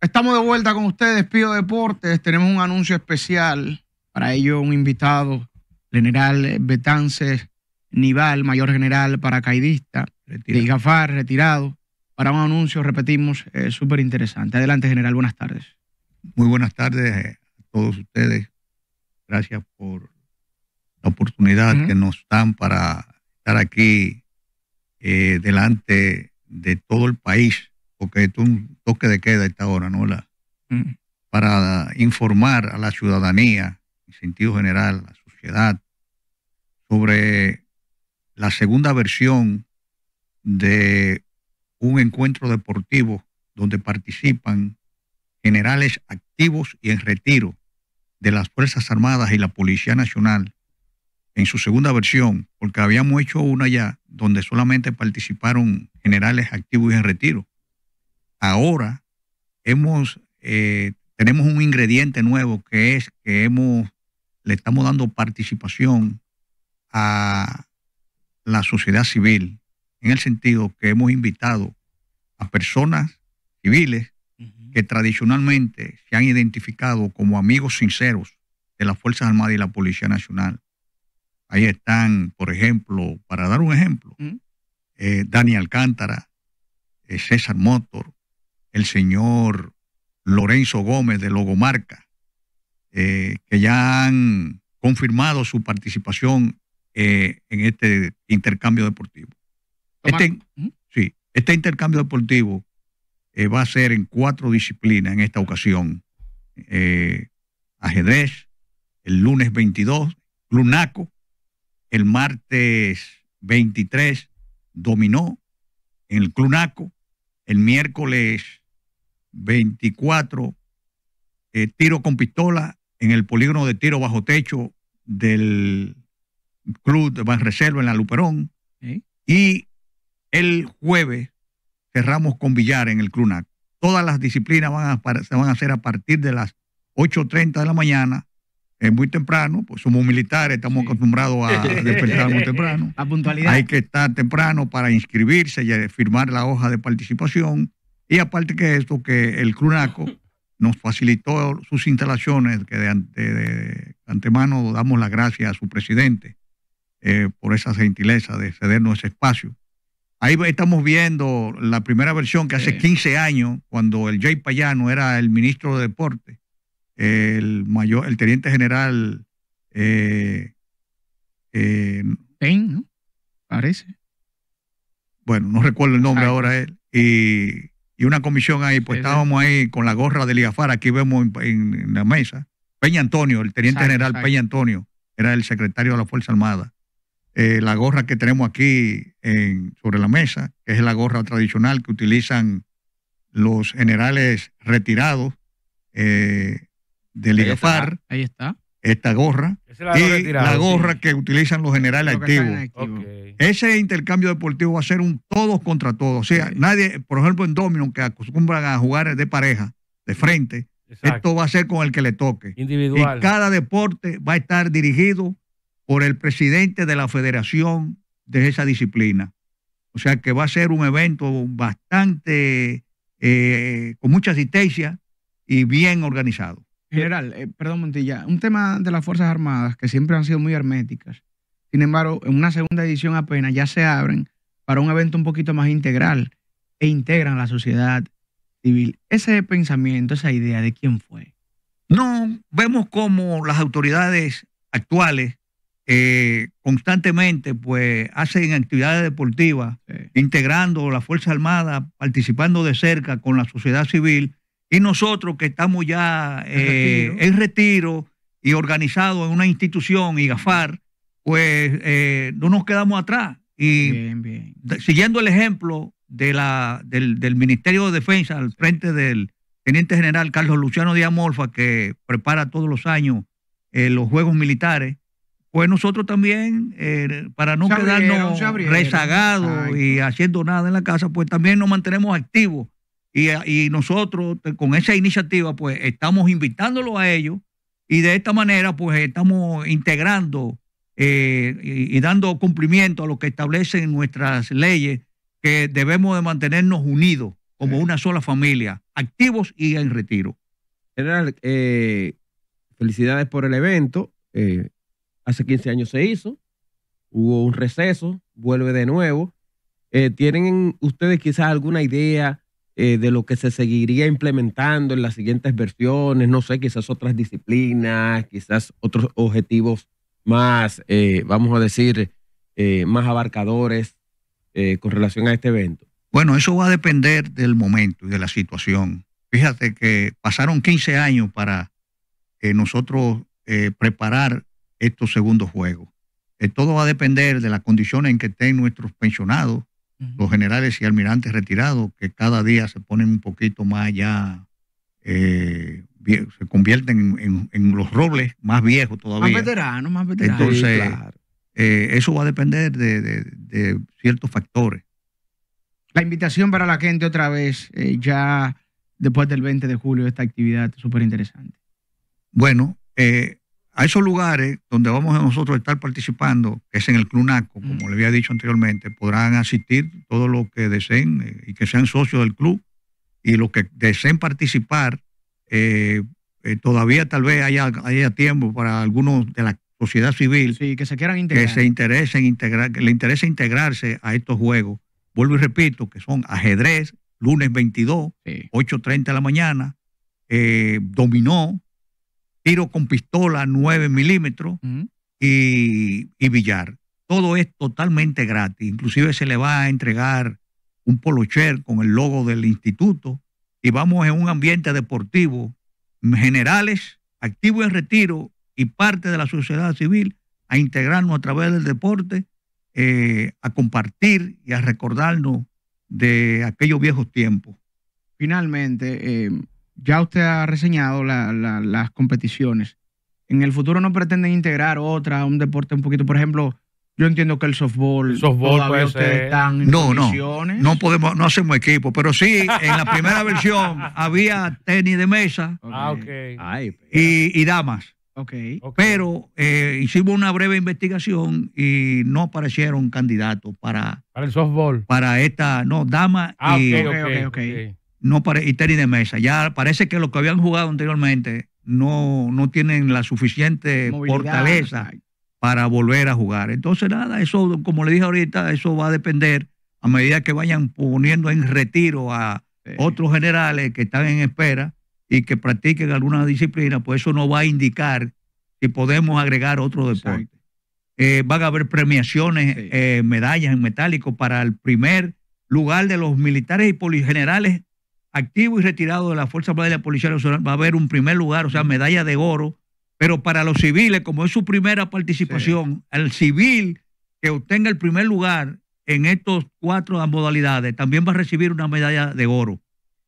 Estamos de vuelta con ustedes, Pío Deportes. Tenemos un anuncio especial. Para ello, un invitado, general Betances Nival, mayor general paracaidista de Gafar, retirado. Para un anuncio, repetimos, eh, súper interesante. Adelante, general, buenas tardes. Muy buenas tardes eh, a todos ustedes. Gracias por la oportunidad que nos dan para estar aquí eh, delante de todo el país porque es un toque de queda esta hora, ¿no? La, mm. Para informar a la ciudadanía, en sentido general, a la sociedad, sobre la segunda versión de un encuentro deportivo donde participan generales activos y en retiro de las Fuerzas Armadas y la Policía Nacional en su segunda versión, porque habíamos hecho una ya donde solamente participaron generales activos y en retiro ahora hemos, eh, tenemos un ingrediente nuevo que es que hemos, le estamos dando participación a la sociedad civil, en el sentido que hemos invitado a personas civiles que tradicionalmente se han identificado como amigos sinceros de las Fuerzas Armadas y la Policía Nacional. Ahí están, por ejemplo, para dar un ejemplo, eh, Dani Alcántara, eh, César Motor, el señor Lorenzo Gómez de Logomarca, eh, que ya han confirmado su participación eh, en este intercambio deportivo. Este, ¿Mm? sí, este, intercambio deportivo eh, va a ser en cuatro disciplinas en esta ocasión. ajedrez, el lunes 22, lunaco, el martes 23, dominó en el clunaco, el miércoles 24, eh, tiro con pistola en el polígono de tiro bajo techo del club de reserva en la Luperón. Y el jueves cerramos con billar en el Clunac. Todas las disciplinas van se van a hacer a partir de las 8.30 de la mañana es muy temprano, pues somos militares, estamos acostumbrados a despertar muy temprano. Hay que estar temprano para inscribirse y eh, firmar la hoja de participación. Y aparte que esto, que el CRUNACO nos facilitó sus instalaciones, que de, antemano damos las gracias a su presidente eh, por esa gentileza de cedernos ese espacio. Ahí estamos viendo la primera versión que hace 15 años, cuando el Jay Payano era el ministro de Deporte, el mayor, el teniente general eh, eh ¿no? Parece. Bueno, no recuerdo el nombre ahora él. Y, una comisión ahí, pues estábamos ahí con la gorra de Liafar aquí vemos en, la mesa. Peña Antonio, el teniente general Peña Antonio, era el secretario de la Fuerza Armada. Eh, la gorra que tenemos aquí en, sobre la mesa, que es la gorra tradicional que utilizan los generales retirados eh, de Ligafar. Ahí está. Esta gorra la y la gorra que utilizan los generales activos. Ese intercambio deportivo va a ser un todos contra todos. O sea, nadie, por ejemplo, en Domino, que acostumbran a jugar de pareja, de frente, esto va a ser con el que le toque. Y cada deporte va a estar dirigido por el presidente de la federación de esa disciplina. O sea que va a ser un evento bastante, eh, con mucha asistencia y bien organizado. General, eh, perdón Montilla, un tema de las Fuerzas Armadas que siempre han sido muy herméticas. Sin embargo, en una segunda edición apenas ya se abren para un evento un poquito más integral e integran a la sociedad civil. Ese pensamiento, esa idea de quién fue. No, vemos como las autoridades actuales eh, constantemente pues hacen actividades deportivas, integrando la Fuerza Armada, participando de cerca con la sociedad civil y nosotros que estamos ya en eh, retiro y organizados en una institución, y gafar pues eh, no nos quedamos atrás. Y siguiendo el ejemplo de la, del, Ministerio de Defensa al frente del Teniente General Carlos Luciano Díaz Morfa, que prepara todos los años eh, los Juegos Militares, pues nosotros también, para no quedarnos rezagados y haciendo nada en la casa, pues también nos mantenemos activos y, nosotros con esa iniciativa pues estamos invitándolos a ellos y de esta manera pues estamos integrando eh, y, dando cumplimiento a lo que establecen nuestras leyes que debemos de mantenernos unidos como una sola familia, activos y en retiro. General, eh, felicidades por el evento. Eh, hace 15 años se hizo, hubo un receso, vuelve de nuevo. ¿Tienen ustedes quizás alguna idea eh, de lo que se seguiría implementando en las siguientes versiones, no sé, quizás otras disciplinas, quizás otros objetivos más, eh, vamos a decir, eh, más abarcadores con relación a este evento? Bueno, eso va a depender del momento y de la situación. Fíjate que pasaron 15 años para nosotros preparar estos segundos juegos. todo va a depender de las condiciones en que estén nuestros pensionados, los generales y almirantes retirados, que cada día se ponen un poquito más ya, eh, se convierten en, los robles más viejos todavía. Más veteranos, más veteranos. Entonces, eh, eso va a depender de, ciertos factores. La invitación para la gente otra vez, eh, ya después del 20 de julio, esta actividad súper interesante. Bueno, a esos lugares donde vamos a nosotros a estar participando, que es en el Club Naco, como le había dicho anteriormente, podrán asistir todos los que deseen eh, y que sean socios del club y los que deseen participar. Eh, eh, todavía tal vez haya, haya tiempo para algunos de la sociedad civil que se quieran que se interesen integrar, le interese integrarse a estos juegos. Vuelvo y repito que son ajedrez, lunes 22, 8.30 de la mañana, dominó, tiro con pistola 9 milímetros y, billar. Todo es totalmente gratis. Inclusive se le va a entregar un polocher con el logo del instituto y vamos en un ambiente deportivo, generales, activo en retiro y parte de la sociedad civil a integrarnos a través del deporte, eh, a compartir y a recordarnos de aquellos viejos tiempos. Finalmente, eh, ya usted ha reseñado las competiciones. En el futuro no pretenden integrar otra, un deporte un poquito, por ejemplo, yo entiendo que el softball, softball puede no, no, no podemos, no hacemos equipo, pero sí, en la primera versión había tenis de mesa ah, ok. y, damas. Ok. Pero eh, hicimos una breve investigación y no aparecieron candidatos para, para el softball. Para esta, no, damas ah, y, ok no y tenis de mesa. Ya parece que los que habían jugado anteriormente no, tienen la suficiente fortaleza para volver a jugar. Entonces, nada, eso, como le dije ahorita, eso va a depender a medida que vayan poniendo en retiro a otros generales que están en espera y que practiquen alguna disciplina, pues eso no va a indicar si podemos agregar otro deporte. Eh, van a haber premiaciones, eh, medallas en metálico para el primer lugar de los militares y poligenerales activo y retirado de la Fuerza Armada la Policía Nacional, va a haber un primer lugar, o sea, medalla de oro, pero para los civiles, como es su primera participación, el civil que obtenga el primer lugar en estos cuatro modalidades, también va a recibir una medalla de oro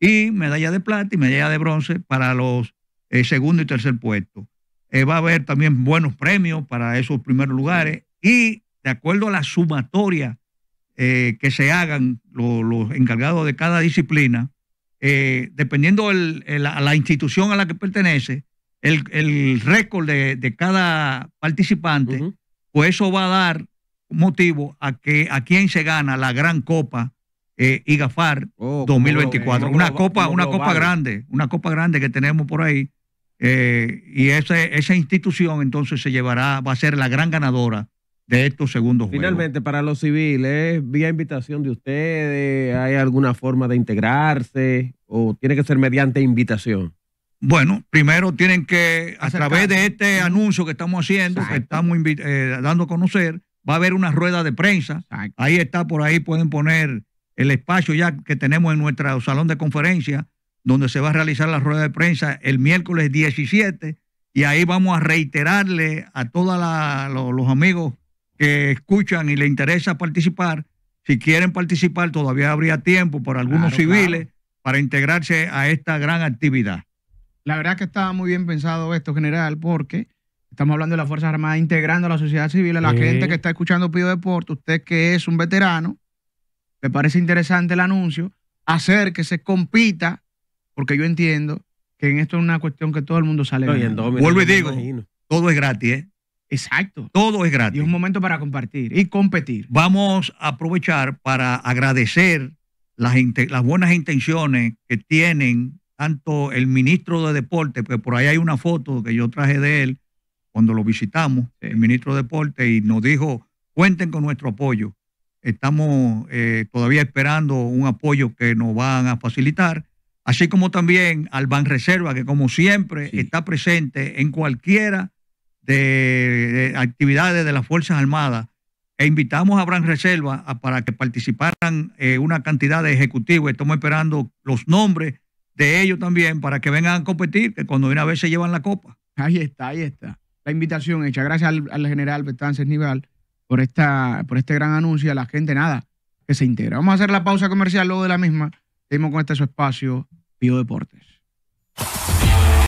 y medalla de plata y medalla de bronce para los eh, segundo y tercer puesto. Eh, va a haber también buenos premios para esos primeros lugares y de acuerdo a la sumatoria eh, que se hagan los encargados de cada disciplina, eh, dependiendo el, la, institución a la que pertenece, el, récord de, cada participante, pues eso va a dar motivo a que a quien se gana la gran copa eh, IGAFAR 2024. una copa, una copa grande, una copa grande que tenemos por ahí. Eh, y esa, esa institución entonces se llevará, va a ser la gran ganadora de estos segundos Finalmente, para los civiles, vía invitación de ustedes, ¿hay alguna forma de integrarse? o tiene que ser mediante invitación? Bueno, primero tienen que, a través de este anuncio que estamos haciendo, que estamos eh, dando a conocer, va a haber una rueda de prensa. Ahí está, por ahí pueden poner el espacio ya que tenemos en nuestro salón de conferencia, donde se va a realizar la rueda de prensa el miércoles 17, y ahí vamos a reiterarle a todos los amigos que escuchan y les interesa participar, si quieren participar, todavía habría tiempo para algunos civiles para integrarse a esta gran actividad? La verdad es que estaba muy bien pensado esto, general, porque estamos hablando de las Fuerzas Armadas integrando a la sociedad civil, a la gente que está escuchando Pío Deporte, usted que es un veterano, le parece interesante el anuncio, hacer que se compita, porque yo entiendo que en esto es una cuestión que todo el mundo sale. bien. Vuelvo y digo, todo es gratis, ¿eh? Exacto. Todo es gratis. Y es un momento para compartir y competir. Vamos a aprovechar para agradecer las, buenas intenciones que tienen tanto el ministro de Deporte, porque por ahí hay una foto que yo traje de él cuando lo visitamos, el ministro de Deporte, y nos dijo, cuenten con nuestro apoyo. Estamos eh, todavía esperando un apoyo que nos van a facilitar, así como también al reserva que como siempre está presente en cualquiera de actividades de las Fuerzas Armadas e invitamos a Bran Reserva para que participaran eh, una cantidad de ejecutivos. Estamos esperando los nombres de ellos también para que vengan a competir, que cuando una vez se llevan la copa. Ahí está, ahí está. La invitación hecha. Gracias al, general Betances Nival por, esta, por este gran anuncio a la gente, nada, que se integra. Vamos a hacer la pausa comercial luego de la misma. Seguimos con este su espacio, Bio Deportes.